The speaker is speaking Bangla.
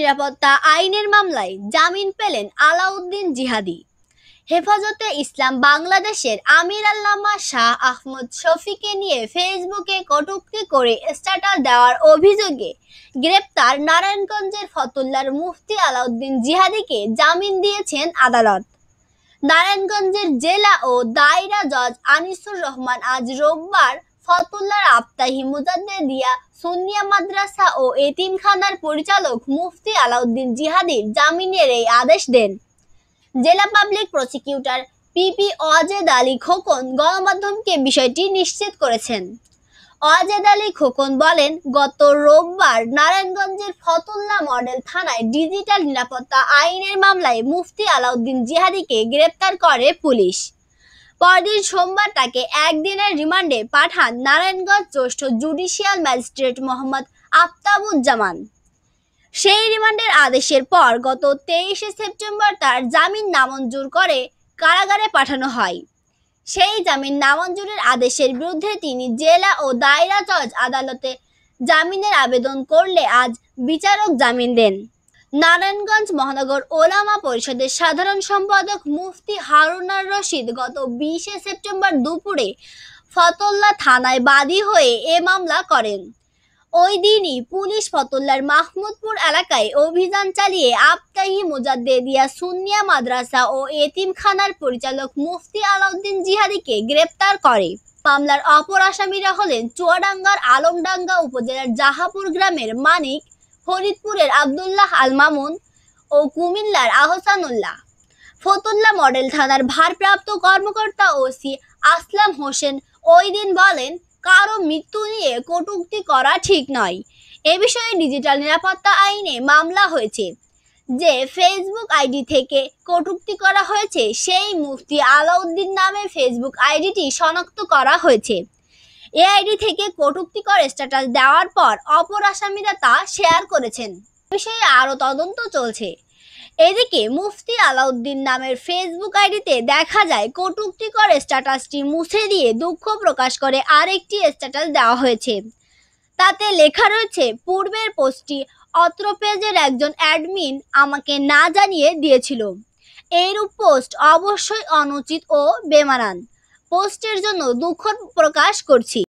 নিরাপত্তা আইনের মামলায় জামিন পেলেন আলাউদ্দিন জিহাদি হেফাজতে ইসলাম বাংলাদেশের আমির আল্লামা শাহ আহমদ শফিকে নিয়ে ফেসবুকে কটুক্তি করে স্ট্যাটাস দেওয়ার অভিযোগে গ্রেপ্তার নারায়ণগঞ্জের ফতুল্লার মুফতি আলাউদ্দিন জিহাদিকে জামিন দিয়েছেন আদালত নারায়ণগঞ্জের জেলা ও দায়রা জজ আনিসুর রহমান আজ রোববার ফতুল্লার আপ্তাহি মুজাদ্দেদিয়া সুন্নিয়া মাদ্রাসা ও এতিমখানার পরিচালক মুফতি আলাউদ্দিন জিহাদির জামিনের এই আদেশ দেন জেলা public prosecutor PP Ajed Ali Khokon গণমাধ্যমকে বিষয়টি নিশ্চিত করেছেন অজেদ আলী খোকন বলেন গত রোববার নারায়ণগঞ্জের ফতুল্লা মডেল থানায় ডিজিটাল নিরাপত্তা আইনের মামলায় মুফতি আলাউদ্দিন জিহাদিকে গ্রেপ্তার করে পুলিশ পরদিন সোমবার তাকে একদিনের রিমান্ডে পাঠান নারায়ণগঞ্জ জ্যেষ্ঠ জুডিশিয়াল ম্যাজিস্ট্রেট মোহাম্মদ আফতাবুজ্জামান সেই রিমান্ডের আদেশের পর গত তেইশে সেপ্টেম্বর তার জামিন নামঞ্জুর করে কারাগারে পাঠানো হয় সেই জামিন নামঞ্জুরের আদেশের বিরুদ্ধে তিনি জেলা ও দায়রা জজ আদালতে জামিনের আবেদন করলে আজ বিচারক জামিন দেন নারায়ণগঞ্জ মহানগর ওলামা পরিষদের সাধারণ সম্পাদক মুফতি হারুনার রশিদ গত বিশে সেপ্টেম্বর দুপুরে ফতল্লা থানায় বাদী হয়ে এ মামলা করেন ওই দিনই পুলিশ ফতল্লার মাহমুদপুর এলাকায় অভিযান চালিয়ে আবতাহি মোজাদ্দেদিয়া সুনিয়া মাদ্রাসা ও এতিমখানার পরিচালক মুফতি আলাউদ্দিন জিহাদিকে গ্রেপ্তার করে মামলার অপর আসামিরা হলেন চুয়াডাঙ্গার আলমডাঙ্গা উপজেলার জাহাপুর গ্রামের মানিক ফরিদপুরের আবদুল্লাহ আল মামুন ও কুমিল্লার আহসানুল্লাহ ফতুল্লা মডেল থানার ভারপ্রাপ্ত কর্মকর্তা ওসি আসলাম হোসেন ওই দিন বলেন কারো মৃত্যু নিয়ে কটুক্তি করা ঠিক নয় এ বিষয়ে ডিজিটাল নিরাপত্তা আইনে মামলা হয়েছে যে ফেসবুক আইডি থেকে কটুক্তি করা হয়েছে সেই মুফতি আলাউদ্দিন নামে ফেসবুক আইডিটি শনাক্ত করা হয়েছে এ আইডি থেকে কটুক্তিকর স্ট্যাটাস দেওয়ার পর অপর আসামিরা তা শেয়ার করেছেন বিষয়ে আরও তদন্ত চলছে এদিকে মুফতি আলাউদ্দিন নামের ফেসবুক আইডিতে দেখা যায় কটুক্তিকর স্ট্যাটাসটি মুছে দিয়ে দুঃখ প্রকাশ করে আরেকটি স্ট্যাটাস দেওয়া হয়েছে তাতে লেখা রয়েছে পূর্বের পোস্টটি অত্র পেজের একজন অ্যাডমিন আমাকে না জানিয়ে দিয়েছিল এইরূপ পোস্ট অবশ্যই অনুচিত ও বেমানান পোস্টের জন্য দুঃখ প্রকাশ করছি